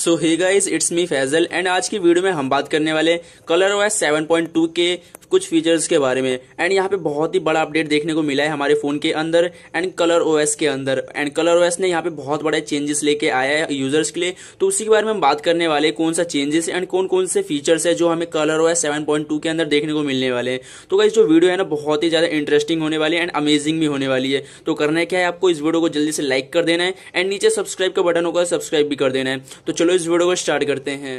so hi guys it's me Faizal and आज की video में हम बात करने वाले कलर ओएस 7.2 के कुछ फीचर्स के बारे में एंड यहाँ पे बहुत ही बड़ा अपडेट देखने को मिला है हमारे फ़ोन के अंदर एंड कलर ओएस के अंदर एंड कलर ओएस ने यहाँ पे बहुत बड़े चेंजेस लेके आया है यूजर्स के लिए तो उसी के बारे में हम बात करने वाले कौन सा चेंजेस एंड कौन कौन से फीचर्स है जो हमें कलर ओएस 7.2 के अंदर देखने को मिलने वाले हैं तो गाइज जो वीडियो है ना बहुत ही ज़्यादा इंटरेस्टिंग होने वाली है एंड अमेजिंग भी होने वाली है तो करना क्या है आपको इस वीडियो को जल्दी से लाइक कर देना है एंड नीचे सब्सक्राइब का बटन होगा सब्सक्राइब भी कर देना है तो चलो चलो इस वीडियो को स्टार्ट करते हैं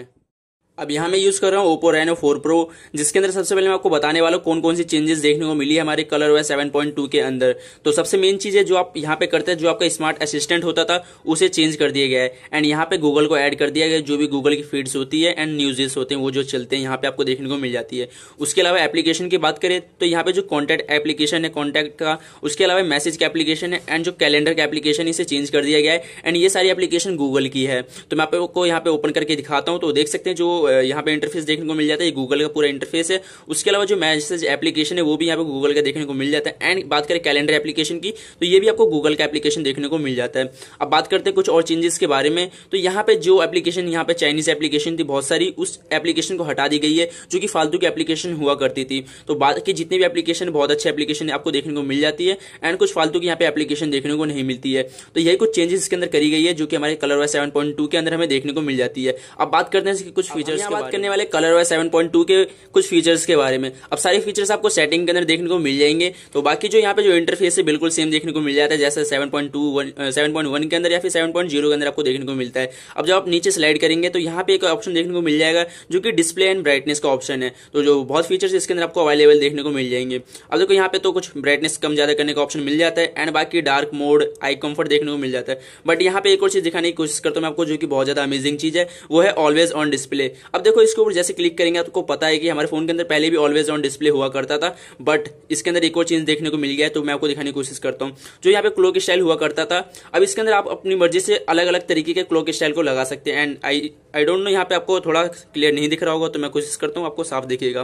अब यहाँ मैं यूज़ कर रहा हूँ ओप्पो रेनो फोर प्रो जिसके अंदर सबसे पहले मैं आपको बताने वाला कौन कौन सी चेंजेस देखने को मिली है हमारे color wise seven point two के अंदर तो सबसे मेन चीज़ है जो आप यहाँ पे करते हैं जो आपका स्मार्ट असिस्टेंट होता था उसे चेंज कर दिया गया है एंड यहाँ पे गूगल को एड कर दिया गया जो भी गूगल की फीड्स होती है एंड न्यूजेस होते हैं वो जो चलते हैं यहाँ पे आपको देखने को मिल जाती है उसके अलावा एप्लीकेशन की बात करें तो यहाँ पे जो कॉन्टैक्ट एप्लीकेशन है कॉन्टैक्ट का उसके अलावा मैसेज का एप्लीकेशन है एंड जो कैलेंडर का एप्लीकेशन इसे चेंज कर दिया गया है एंड ये सारी एप्लीकेशन गूगल की है तो मैं आपको यहाँ पे ओपन करके दिखाता हूँ तो देख सकते हैं जो यहाँ पे इंटरफेस देखने को मिल जाता है गूगल का पूरा इंटरफेस है उसके अलावा जो मैसेज एप्लीकेशन है वो भी यहाँ पे गूगल का देखने को मिल जाता है एंड बात करें कैलेंडर एप्लीकेशन की तो ये भी आपको गूगल का एप्लीकेशन देखने को मिल जाता है अब बात करते हैं कुछ और चेंजेस के बारे में तो यहाँ पे जो एप्लीकेशन यहाँ पे चाइनीज एप्लीकेशन थी बहुत सारी उस एप्लीकेशन को हटा दी गई है जो कि फालतू की एप्लीकेशन हुआ करती थी तो बात की जितने भी एप्लीकेशन बहुत अच्छे एप्लीकेशन आपको देखने को मिल जाती है एंड कुछ फालतू की यहाँ पे एप्लीकेशन देखने को नहीं मिलती है तो यही कुछ चेंजेस के अंदर करी गई है जो कि हमारे कलर वाइज सेवन के अंदर हमें देखने को मिल जाती है अब बात करते हैं इसके कुछ फीचर फीचर्स बात करने वाले color wise seven point two के कुछ फीचर्स के बारे में अब सारे फीचर्स आपको सेटिंग के अंदर देखने को मिल जाएंगे तो बाकी जो यहाँ पे जो इंटरफेस है बिल्कुल सेम देखने को मिल जाता है जैसे seven point two one seven point one के अंदर या फिर सेवन पॉइंट जीरो के अंदर आपको देखने को मिलता है अब जब आप नीचे स्लाइड करेंगे तो यहाँ पे एक ऑप्शन देखने को मिल जाएगा जो कि डिस्प्ले एंड ब्राइटनेस का ऑप्शन है तो जो बहुत फीचर्स इसके अंदर आपको अवेलेबल देखने को मिल जाएंगे अब देखो यहाँ पे तो कुछ ब्राइटनेस कम ज्यादा करने का ऑप्शन मिल जाता है एंड बाकी डार्क मोड आई कंफर्ट देखने को मिल जाता है बट यहाँ पे एक और चीज दिखाने की कोशिश करता हूँ मैं आपको जो कि बहुत ज्यादा अमेजिंग चीज है वो है ऑलवेज ऑन डिस्प्ले अब देखो इसके ऊपर जैसे क्लिक करेंगे आपको पता है कि हमारे फोन के अंदर पहले भी ऑलवेज ऑन डिस्प्ले हुआ करता था बट इसके अंदर एक और चीज देखने को मिल गया है तो मैं आपको दिखाने की कोशिश करता हूँ जो यहाँ पे क्लोक स्टाइल हुआ करता था अब इसके अंदर आप अपनी मर्जी से अलग अलग तरीके के क्लोक स्टाइल को लगा सकते हैं and I I don't know यहाँ पे आपको थोड़ा क्लियर नहीं दिख रहा होगा तो मैं कोशिश करता हूँ आपको साफ दिखेगा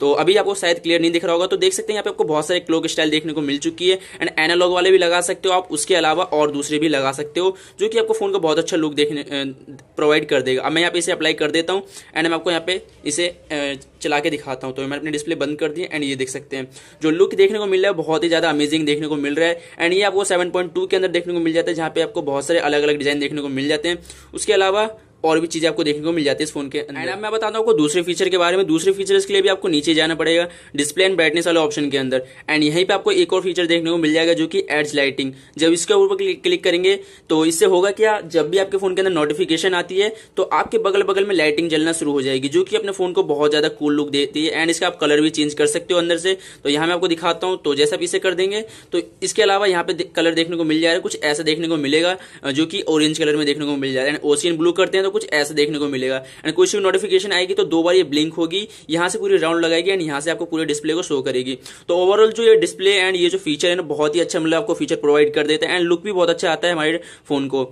तो अभी आपको शायद क्लियर नहीं दिख रहा होगा तो देख सकते हैं यहाँ पे आपको बहुत सारे क्लोक स्टाइल देखने को मिल चुकी है एंड एनालॉग वाले भी लगा सकते हो आप उसके अलावा और दूसरे भी लगा सकते हो जो कि आपको फोन का बहुत अच्छा लुक देखने प्रोवाइड कर देगा अब मैं यहाँ पे इसे अप्लाई कर देता हूँ एंड मैं आपको यहाँ पे इसे चला के दिखाता हूँ तो मैंने अपनी डिस्प्ले बंद कर दी एंड ये देख सकते हैं जो लुक देखने को मिल रहा है बहुत ही ज़्यादा अमेजिंग देखने को मिल रहा है एंड ये आपको सेवन के अंदर देखने को मिल जाता है जहाँ पे आपको बहुत सारे अलग अलग डिज़ाइन देखने को मिल जाते हैं उसके अलावा और भी चीज़ें आपको देखने को मिल जाती है इस फोन के अंदर मैं बताता हूँ आपको दूसरे फीचर के बारे में दूसरे फीचर्स के लिए भी आपको नीचे जाना पड़ेगा डिस्प्ले एंड ब्राइटनेस वाले ऑप्शन के अंदर एंड यहीं पर आपको एक और फीचर देखने को मिल जाएगा जो कि एड्स लाइटिंग जब इसके ऊपर क्लिक करेंगे तो इससे होगा क्या जब भी आपके फोन के अंदर नोटिफिकेशन आती है तो आपके बगल बगल में लाइटिंग जलना शुरू हो जाएगी जो कि अपने फोन को बहुत ज्यादा कूल लुक देती है एंड इसका आप कलर भी चेंज कर सकते हो अंदर से तो यहां मैं आपको दिखाता हूं तो जैसे आप इसे कर देंगे तो इसके अलावा यहाँ पे कलर देखने को मिल जाएगा कुछ ऐसा देखने को मिलेगा जो कि ऑरेंज कलर में देखने को मिल जाएगा एंड ओशियन ब्लू करते हैं तो कुछ ऐसा देखने को मिलेगा एंड कुछ नोटिफिकेशन आएगी तो दो बार ये ब्लिंक होगी यहाँ से पूरी राउंड लगाएगी एंड यहाँ से आपको पूरे डिस्प्ले को शो करेगी तो ओवरऑल जो ये डिस्प्ले एंड ये जो फीचर है ना बहुत ही अच्छा मतलब आपको फीचर प्रोवाइड कर देते हैं एंड लुक भी बहुत अच्छा आता है हमारे फोन को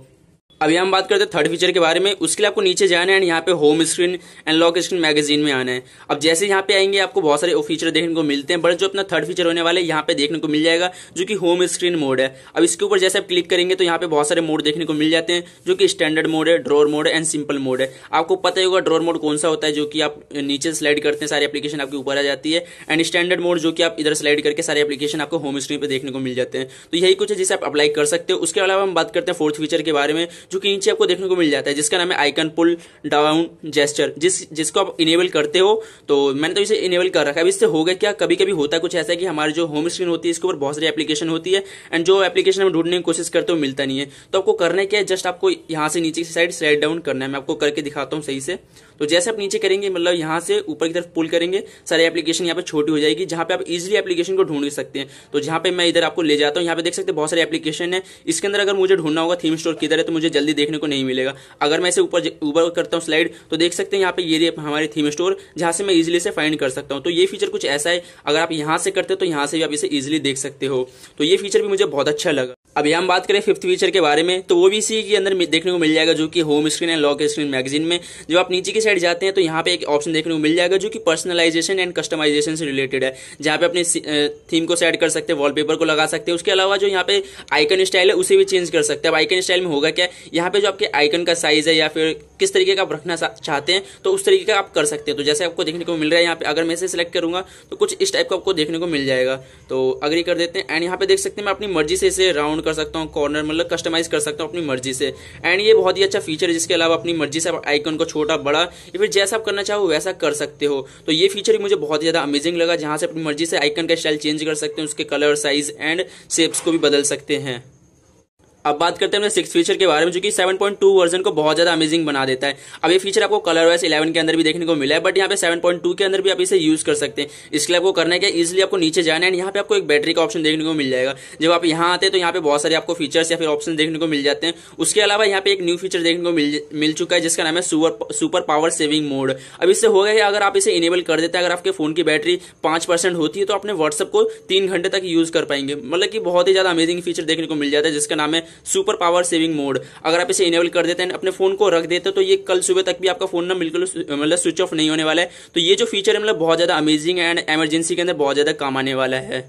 अभी हम बात करते हैं थर्ड फीचर के बारे में उसके लिए आपको नीचे जाना है एंड यहाँ पे home screen and lock screen magazine में आना है अब जैसे यहाँ पे आएंगे आपको बहुत सारे फीचर देखने को मिलते हैं बट जो अपना थर्ड फीचर होने वाले यहाँ पे देखने को मिल जाएगा जो कि होम स्क्रीन मोड है अब इसके ऊपर जैसे आप क्लिक करेंगे तो यहाँ पे बहुत सारे मोड देखने को मिल जाते हैं जो कि स्टैंडर्ड मोड है drawer mode and simple mode है आपको पता ही होगा ड्रोर मोड कौन सा होता है जो कि आप नीचे स्लाइड करते हैं सारी एप्लीकेशन आपके ऊपर आ जाती है एंड स्टैंडर्ड मोड जो कि आप इधर स्लाइड करके सारे एप्लीकेशन आपको होम स्क्रीन पर देखने को मिल जाते हैं तो यही कुछ है जिसे आप अप्लाई कर सकते हो उसके अलावा हम बात करते हैं फोर्थ फीचर के बारे में जो कि नीचे आपको देखने को मिल जाता है जिसका नाम है आइकन पुल डाउन जेस्टर जिस जिसको आप इनेबल करते हो तो मैंने तो इसे इनेबल कर रखा है अब इससे गया क्या कभी कभी होता है कुछ ऐसा है कि हमारी जो होम स्क्रीन होती है इसके ऊपर बहुत सारी एप्लीकेशन होती है एंड जो एप्लीकेशन हम ढूंढने की कोशिश करते हो मिलता नहीं है तो आपको करने के जस्ट आपको यहाँ से नीचे की साइड स्लाइड डाउन करना है मैं आपको करके दिखाता हूँ सही से तो जैसे आप नीचे करेंगे मतलब यहाँ से ऊपर की तरफ पुल करेंगे सारी एप्लीकेशन यहाँ पे छोटी हो जाएगी जहां पे आप इजिली एप्लीकेशन को ढूंढ सकते हैं तो जहां पे मैं इधर आपको ले जाता हूँ यहाँ पे देख सकते हैं बहुत सारे एप्लीकेशन है इसके अंदर अगर मुझे ढूंढना होगा थीम स्टोर किधर है तो मुझे जल्दी देखने को नहीं मिलेगा अगर मैं इसे ऊपर ऊपर करता हूँ स्लाइड तो देख सकते हैं यहाँ पे ये हमारे थीम स्टोर जहां से मैं इजिली से फाइंड कर सकता हूँ तो ये फीचर कुछ ऐसा है अगर आप यहाँ से करते हो तो यहाँ से भी आप इसे इजिली देख सकते हो तो ये फीचर भी मुझे बहुत अच्छा लगा अभी हम बात करें फिफ्थ फीचर के बारे में तो वो भी इसी के अंदर देखने को मिल जाएगा जो कि home screen and lock screen magazine में जब आप नीचे की साइड जाते हैं तो यहाँ पे एक ऑप्शन देखने को मिल जाएगा जो कि पर्सनलाइजेशन एंड कस्टमाइजेशन से रिलेटेड है जहाँ पे अपने थीम को सेट कर सकते हैं वॉलपेपर को लगा सकते हैं उसके अलावा जो यहाँ पे आइकन स्टाइल है उसे भी चेंज कर सकते हैं अब आइकन स्टाइल में होगा क्या यहाँ पे जो आपके आइकन का साइज है या फिर किस तरीके का आप रखना चाहते हैं तो उस तरीके का आप कर सकते हैं तो जैसे आपको देखने को मिल रहा है यहाँ पे अगर मैं इसे सेलेक्ट करूंगा तो कुछ इस टाइप का आपको देखने को मिल जाएगा तो अग्री कर देते हैं एंड यहाँ पे देख सकते हैं मैं अपनी मर्जी से इसे राउंड कर सकता हूँ कॉर्नर मतलब कस्टमाइज कर सकता हूँ अपनी मर्जी से एंड ये बहुत ही अच्छा फीचर है जिसके अलावा अपनी मर्जी से आइकन को छोटा बड़ा या फिर जैसा आप करना चाहो वैसा कर सकते हो तो ये फीचर ही मुझे बहुत ज़्यादा अमेजिंग लगा जहाँ से अपनी मर्जी से आइकन का स्टाइल चेंज कर सकते हैं उसके कलर साइज एंड शेप्स को भी बदल सकते हैं अब बात करते हैं सिक्स फीचर के बारे में जो कि 7.2 वर्जन को बहुत ज़्यादा अमेजिंग बना देता है अब ये फीचर आपको कलर वाइज 11 के अंदर भी देखने को मिला है बट यहाँ पे 7.2 के अंदर भी आप इसे यूज़ कर सकते हैं इसके लिए आपको करना है क्या इजिली आपको नीचे जाना है यहाँ पे आपको एक बैटरी का ऑप्शन देखने को मिल जाएगा जब आप यहाँ आते हैं तो यहाँ पे बहुत सारे आपको फीचर्स या फिर ऑप्शन देखने को मिल जाते हैं उसके अलावा यहाँ पे एक न्यू फीचर देखने को मिल मिल चुका है जिसका नाम है super super power saving mode अब इससे हो है अगर आप इसे इनेबल कर देते हैं अगर आपके फोन की बैटरी पाँच होती है तो अपने व्हाट्सअप को तीन घंटे तक यूज़ कर पाएंगे मतलब कि बहुत ही ज़्यादा अमेजिंग फीचर देखने को मिल जाता है जिसका नाम है सुपर पावर सेविंग मोड अगर आप इसे इनेबल कर देते हैं अपने फोन को रख देते तो ये कल सुबह तक भी आपका फोन ना बिल्कुल मतलब स्विच ऑफ नहीं होने वाला है तो ये जो फीचर है मतलब बहुत ज़्यादा अमेजिंग एंड एमरजेंसी के अंदर बहुत ज़्यादा काम आने वाला है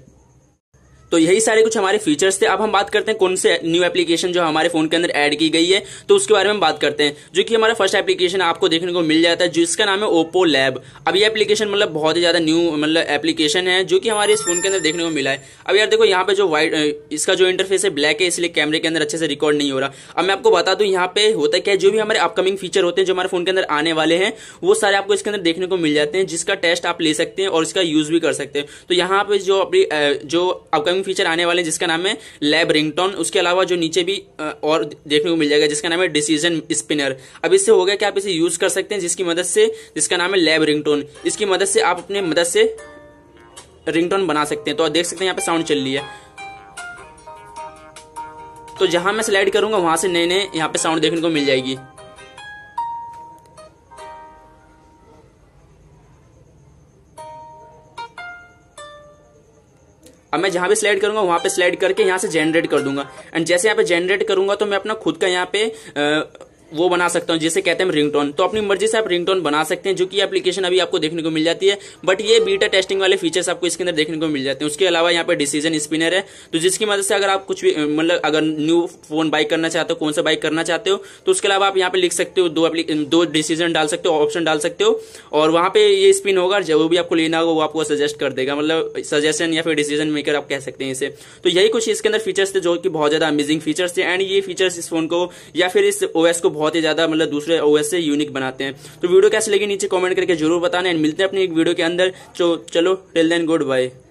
तो यही सारे कुछ हमारे फीचर्स थे अब हम बात करते हैं कौन से न्यू एप्लीकेशन जो हमारे फोन के अंदर ऐड की गई है तो उसके बारे में बात करते हैं जो कि हमारा फर्स्ट एप्लीकेशन आपको देखने को मिल जाता है जिसका नाम है ओप्पो लैब अब ये एप्लीकेशन मतलब बहुत ही ज्यादा न्यू मतलब एप्लीकेशन है जो कि हमारे इस फोन के अंदर देखने को मिला है अब यार देखो यहाँ पे जो व्हाइट इसका जो इंटरफेस है ब्लैक है इसलिए कैमरे के अंदर अच्छे से रिकॉर्ड नहीं हो रहा अब मैं आपको बता दू यहाँ पे होता क्या है जो भी हमारे अपकमिंग फीचर होते हैं जो हमारे फोन के अंदर आने वाले हैं वो सारे आपको इसके अंदर देखने को मिल जाते हैं जिसका टेस्ट आप ले सकते हैं और इसका यूज भी कर सकते हैं तो यहाँ पे जो अपनी जो अपकमिंग अपकमिंग फीचर आने वाले जिसका नाम है लैब रिंगटोन उसके अलावा जो नीचे भी और देखने को मिल जाएगा जिसका नाम है डिसीजन स्पिनर अब इससे हो गया कि आप इसे यूज कर सकते हैं जिसकी मदद से जिसका नाम है लैब रिंगटोन इसकी मदद से आप अपने मदद से रिंगटोन बना सकते हैं तो आप देख सकते हैं यहाँ पे साउंड चल रही है तो जहां मैं स्लाइड करूंगा वहां से नए नए यहाँ पे साउंड देखने को मिल जाएगी अब मैं जहां भी स्लाइड करूंगा वहां पे स्लाइड करके यहाँ से जनरेट कर दूंगा एंड जैसे यहाँ पे जनरेट करूंगा तो मैं अपना खुद का यहाँ पे वो बना सकता हूँ जिसे कहते हैं रिंगटोन तो अपनी मर्जी से आप रिंगटोन बना सकते हैं जो कि एप्लीकेशन अभी आपको देखने को मिल जाती है बट ये बीटा टेस्टिंग वाले फीचर्स आपको इसके अंदर देखने को मिल जाते हैं उसके अलावा यहाँ पे डिसीजन स्पिनर है तो जिसकी मदद से अगर आप कुछ भी मतलब अगर न्यू फोन बाइक करना चाहते हो कौन सा बाइक करना चाहते हो तो उसके अलावा आप यहाँ पे लिख सकते हो दो दो डिसीजन डाल सकते हो ऑप्शन डाल सकते हो और वहाँ पे ये स्पिन होगा जो भी आपको लेना होगा वो आपको सजेस्ट कर देगा मतलब सजेशन या फिर डिसीजन मेकर आप कह सकते हैं इसे तो यही कुछ इसके अंदर फीचर्स थे जो कि बहुत ज्यादा अमेजिंग फीचर्स थे एंड ये फीचर्स इस फोन को या फिर इस ओएस को बहुत ही ज़्यादा मतलब दूसरे ओएस से यूनिक बनाते हैं तो वीडियो कैसे लगी नीचे कमेंट करके जरूर बताना एंड मिलते हैं अपनी एक वीडियो के अंदर चलो टेल देन गुड बाय